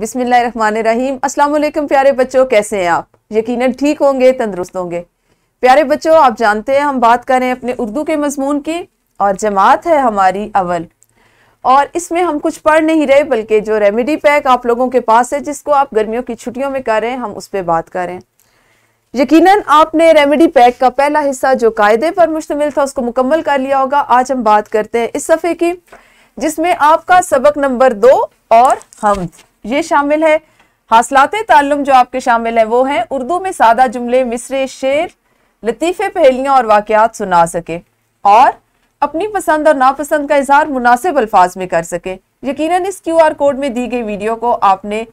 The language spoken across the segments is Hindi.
बिसमीम अल्लाम प्यारे बच्चों कैसे हैं आप यकीनन ठीक होंगे तंदरुस्त होंगे प्यारे बच्चों आप जानते हैं हम बात करें अपने उर्दू के मजमून की और जमात है हमारी अवल और इसमें हम कुछ पढ़ नहीं रहे बल्कि जो रेमेडी पैक आप लोगों के पास है जिसको आप गर्मियों की छुट्टियों में करें हम उस पर बात करें यकीनन आपने रेमेडी पैक का पहला हिस्सा जो कायदे पर मुश्तमिल था उसको मुकम्मल कर लिया होगा आज हम बात करते हैं इस सफ़े की जिसमें आपका सबक नंबर दो और हम ये शामिल है हासलात तालम जो आपके शामिल है वो है उर्दू में सादा जुमले मिसरे शेर लतीफ़े पहेलियाँ और वाक़ात सुना सके और अपनी पसंद और नापसंद का इजहार मुनासिब अल्फाज में कर सके यकीनन इस क्यू आर कोड में दी गई वीडियो को आपने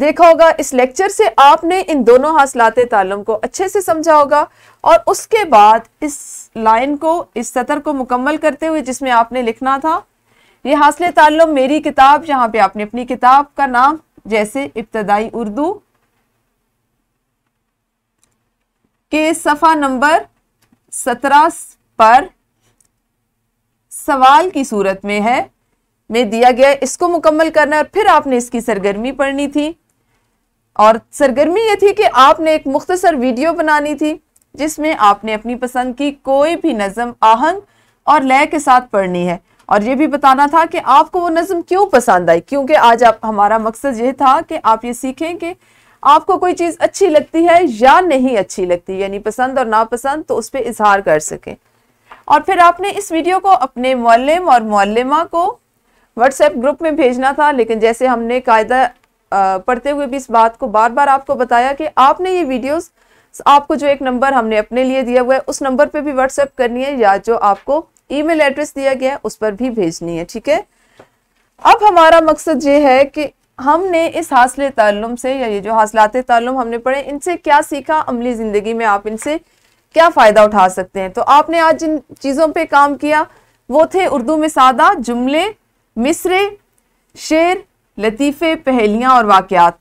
देखा होगा इस लेक्चर से आपने इन दोनों हासिलात तालम को अच्छे से समझा होगा और उसके बाद इस लाइन को इस सतर को मुकम्मल करते हुए जिसमें आपने लिखना था ये हासिल ताल्लुम मेरी किताब यहाँ पे आपने अपनी किताब का नाम जैसे इब्तदाई उर्दू के सफ़ा नंबर सत्रह पर सवाल की सूरत में है में दिया गया इसको मुकम्मल करना और फिर आपने इसकी सरगर्मी पढ़नी थी और सरगर्मी ये थी कि आपने एक मुख्तसर वीडियो बनानी थी जिसमें आपने अपनी पसंद की कोई भी नज़म आहंग और लय के साथ पढ़नी है और ये भी बताना था कि आपको वो नज़म क्यों पसंद आई क्योंकि आज आप हमारा मकसद ये था कि आप ये सीखें कि आपको कोई चीज़ अच्छी लगती है या नहीं अच्छी लगती यानी पसंद और नापसंद तो उस पर इजहार कर सकें और फिर आपने इस वीडियो को अपने मौलम और मौलमा को व्हाट्सएप ग्रुप में भेजना था लेकिन जैसे हमने कायदा पढ़ते हुए भी इस बात को बार बार आपको बताया कि आपने ये वीडियोस आपको जो एक नंबर हमने अपने लिए दिया हुआ है उस नंबर पे भी व्हाट्सएप करनी है या जो आपको ईमेल एड्रेस दिया गया उस पर भी भेजनी है ठीक है अब हमारा मकसद ये है कि हमने इस हासिल तालुम से या ये जो हासिलते तालुम हमने पढ़े इनसे क्या सीखा अमली ज़िंदगी में आप इनसे क्या फ़ायदा उठा सकते हैं तो आपने आज जिन चीज़ों पे काम किया वो थे उर्दू में सादा जुमले मिसरे शेर लतीफ़े पहेलियाँ और वाक़ात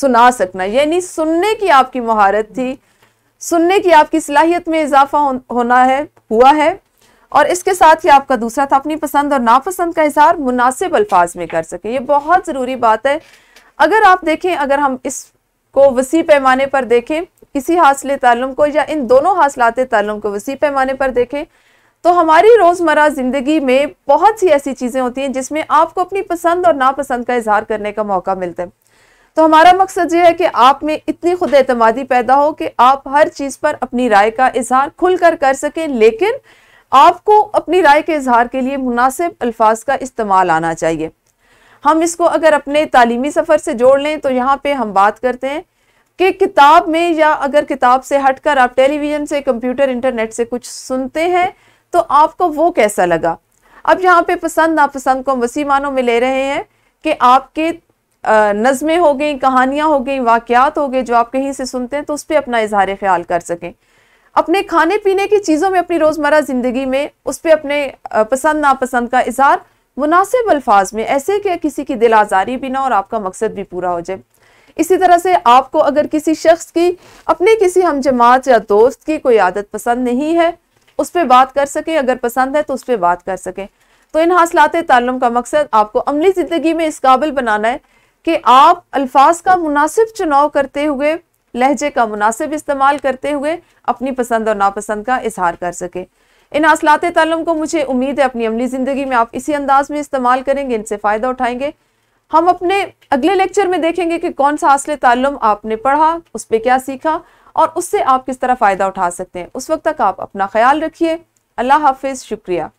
सुना सकना यानी सुनने की आपकी महारत थी सुनने की आपकी सलाहियत में इजाफा होना है हुआ है और इसके साथ ही आपका दूसरा था अपनी पसंद और नापसंद का इजहार मुनासिब अल्फाज में कर सके ये बहुत ज़रूरी बात है अगर आप देखें अगर हम इसको वसी पैमाने पर देखें इसी हासिल तालम को या इन दोनों हासिलते तालम को वसी पैमाने पर देखें तो हमारी रोज़मर्रा ज़िंदगी में बहुत सी ऐसी चीज़ें होती हैं जिसमें आपको अपनी पसंद और नापसंद का इजहार करने का मौका मिलता है तो हमारा मकसद ये है कि आप में इतनी खुद एतमादी पैदा हो कि आप हर चीज़ पर अपनी राय का इजहार खुल कर कर सकें लेकिन आपको अपनी राय के इजहार के लिए मुनासिब अल्फाज का इस्तेमाल आना चाहिए हम इसको अगर अपने तालीमी सफ़र से जोड़ लें तो यहाँ पे हम बात करते हैं कि किताब में या अगर किताब से हटकर आप टेलीविज़न से कंप्यूटर इंटरनेट से कुछ सुनते हैं तो आपको वो कैसा लगा अब यहाँ पे पसंद नापसंद को वसी मानों में ले रहे हैं कि आपके नज़में हो गई कहानियाँ हो गई वाक़ात हो गए जो आप कहीं से सुनते हैं तो उस पर अपना इजहार ख्याल कर सकें अपने खाने पीने की चीज़ों में अपनी रोज़मर्रा ज़िंदगी में उस पर अपने पसंद नापसंद का इजहार मुनासिब अल्फाज में ऐसे कि किसी की दिल आज़ारी भी ना और आपका मकसद भी पूरा हो जाए इसी तरह से आपको अगर किसी शख्स की अपने किसी हम जमात या दोस्त की कोई आदत पसंद नहीं है उस पर बात कर सकें अगर पसंद है तो उस पर बात कर सकें तो इन हासिलात तालम का मकसद आपको अमली ज़िंदगी में इस काबिल बनाना है कि आप अल्फाज का मुनासिब चुनाव करते हुए लहजे का मुनासिब इस्तेमाल करते हुए अपनी पसंद और नापसंद का इजहार कर सके इन असलात तलम को मुझे उम्मीद है अपनी अमली ज़िंदगी में आप इसी अंदाज में इस्तेमाल करेंगे इनसे फ़ायदा उठाएंगे हम अपने अगले लेक्चर में देखेंगे कि कौन सा असले तलम आपने पढ़ा उस पर क्या सीखा और उससे आप किस तरह फ़ायदा उठा सकते हैं उस वक्त तक आप अपना ख्याल रखिए अल्लाह हाफिज़ शुक्रिया